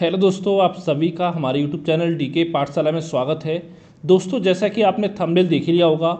hello दोस्तों आप सभी का हमारे यूट्यूब चैनल डी के पाठशाला में स्वागत है दोस्तों जैसा कि आपने थंबनेल देख लिया होगा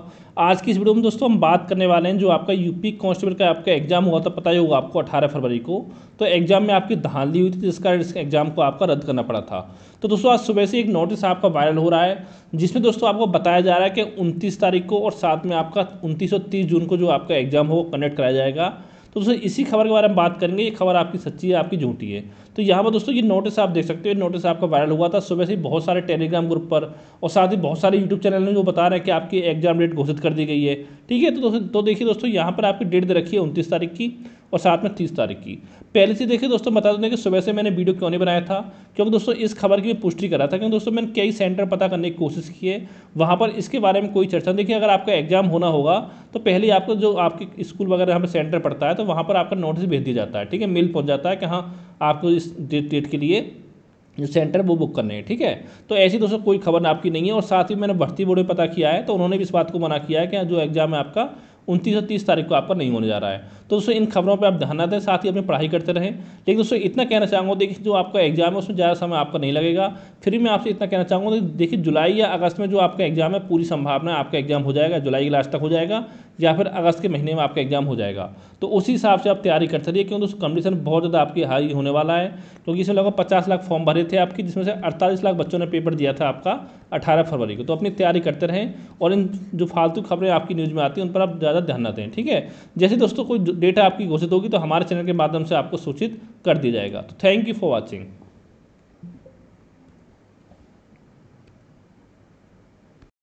आज की इस वीडियो में दोस्तों हम बात करने वाले हैं जो आपका यूपी कांस्टेबल का आपका एग्जाम हुआ था पता ही होगा आपको 18 फरवरी को तो एग्जाम में आपकी धांधली हुई थी जिसका इस एग्जाम को आपका रद्द करना पड़ा था तो दोस्तों आज सुबह से एक नोटिस आपका वायरल हो रहा है जिसमें दोस्तों आपको बताया जा रहा है कि उनतीस तारीख को और साथ में आपका उनतीस और तीस जून को जो आपका एग्जाम हो कंडक्ट कराया जाएगा तो दोस्तों इसी खबर के बारे में बात करेंगे ये खबर आपकी सच्ची है आपकी झूठी है तो यहाँ पर दोस्तों ये नोटिस आप देख सकते हो नोटिस आपका वायरल हुआ था सुबह से ही बहुत सारे टेलीग्राम ग्रुप पर और साथ ही बहुत सारे यूट्यूब चैनल में जो बता रहे हैं कि आपकी एग्जाम डेट घोषित कर दी गई है ठीक है तो दोस्तों तो देखिए दोस्तों यहाँ पर आपकी डेट दे रखी है उनतीस तारीख की और साथ में तीस तारीख की पहले से देखिए दोस्तों बता दूँ कि सुबह से मैंने वीडियो क्यों नहीं बनाया था क्योंकि दोस्तों इस खबर की पुष्टि करा था क्योंकि दोस्तों मैंने कई सेंटर पता करने की कोशिश की है वहाँ पर इसके बारे में कोई चर्चा देखिए अगर आपका एग्जाम होना होगा तो पहले आपको जो आपके स्कूल वगैरह यहाँ पर सेंटर पड़ता है तो वहाँ पर आपका नोटिस भेज दिया जाता है ठीक है मेल पहुँच जाता है कि हाँ आपको इस डेट के लिए जो सेंटर वो बुक करने हैं ठीक है तो ऐसी दोस्तों कोई खबर आपकी नहीं है और साथ ही मैंने भर्ती बोर्ड में पता किया है तो उन्होंने भी इस बात को मना किया है कि जो एग्ज़ाम है आपका उनतीस और तीस तारीख को आपका नहीं होने जा रहा है तो दोस्तों इन खबरों पर आप ध्यान ना दें साथ ही अपनी पढ़ाई करते रहें लेकिन दोस्तों इतना कहना चाहूँगा देखिए जो आपका एग्जाम है उसमें ज़्यादा समय आपका नहीं लगेगा फिर भी मैं आपसे इतना कहना चाहूँगा देखिए जुलाई या अगस्त में जो आपका एग्जाम है पूरी संभावना आपका एग्जाम हो जाएगा जुलाई के लास्ट तक हो जाएगा या फिर अगस्त के महीने में आपका एग्जाम हो जाएगा तो उसी हिसाब से आप तैयारी कर रहिए क्योंकि उसका कंडीशन बहुत ज़्यादा आपकी हाई होने वाला है क्योंकि इसमें लगभग पचास लाख फॉर्म भरे थे आपकी जिसमें से अड़तालीस लाख बच्चों ने पेपर दिया था आपका अठारह फरवरी को तो अपनी तैयारी करते रहें और इन जो फालतू खबरें आपकी न्यूज़ में आती हैं उन पर आप ज़्यादा ध्यान न दें ठीक है जैसे दोस्तों कोई डेटा आपकी घोषित होगी तो हमारे चैनल के माध्यम से आपको सूचित कर दिया जाएगा तो थैंक यू फॉर वॉचिंग